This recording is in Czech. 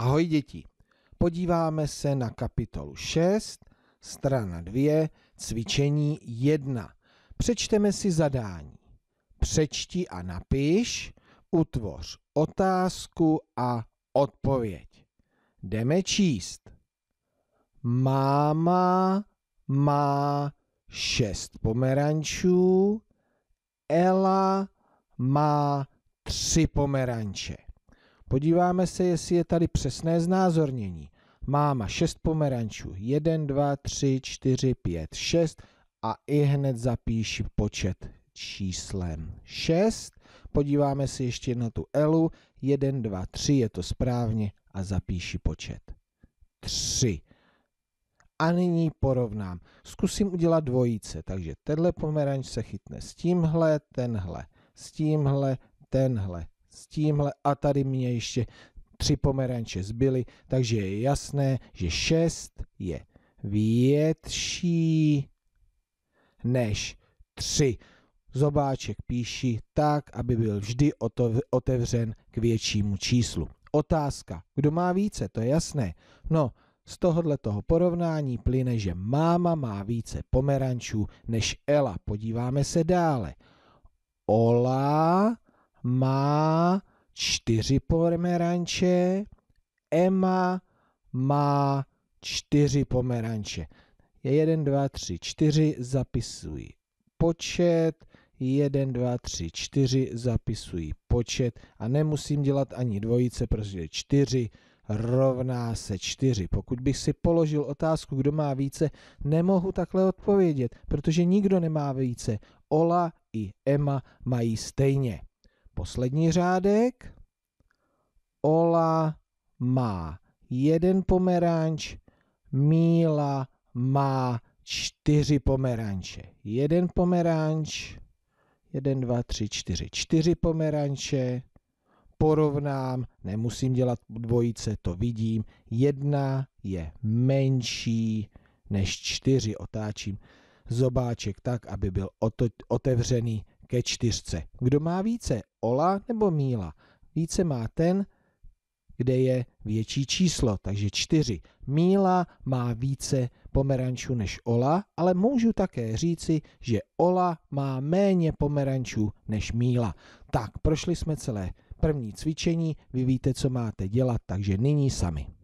Ahoj děti, podíváme se na kapitolu 6, strana 2, cvičení 1. Přečteme si zadání. Přečti a napiš, utvoř otázku a odpověď. Jdeme číst. Máma má šest pomerančů, Ela má tři pomeranče. Podíváme se, jestli je tady přesné znázornění. Máma 6 pomerančů. 1, 2, 3, 4, 5, 6 a i hned zapíši počet číslem 6. Podíváme se ještě na tu Elu. 1, 2, 3 je to správně a zapíši počet 3. A nyní porovnám. Zkusím udělat dvojice, takže tenhle pomeranč se chytne s tímhle, tenhle, s tímhle, tenhle, s tímhle a tady mě ještě tři pomeranče zbyly, takže je jasné, že 6 je větší než 3. Zobáček píši tak, aby byl vždy otevřen k většímu číslu. Otázka, kdo má více, to je jasné. No, z tohohle toho porovnání plyne, že máma má více pomerančů než Ela. Podíváme se dále. Ola má čtyři pomeranče, Emma má čtyři pomeranče. Je 1, 2, 3, 4, zapisuji počet, 1, 2, 3, 4, zapisuji počet a nemusím dělat ani dvojice, protože 4 rovná se 4. Pokud bych si položil otázku, kdo má více, nemohu takhle odpovědět, protože nikdo nemá více. Ola i Emma mají stejně poslední řádek. Ola má jeden pomeranč, Míla má čtyři pomeranče. Jeden pomeranč, jeden, dva, tři, čtyři. Čtyři pomeranče, porovnám, nemusím dělat dvojice, to vidím. Jedna je menší než čtyři, otáčím zobáček tak, aby byl otevřený ke čtyřce. Kdo má více ola nebo míla? Více má ten, kde je větší číslo, takže čtyři. Míla má více pomerančů než ola, ale můžu také říci, že ola má méně pomerančů než míla. Tak, prošli jsme celé první cvičení, vy víte, co máte dělat, takže nyní sami.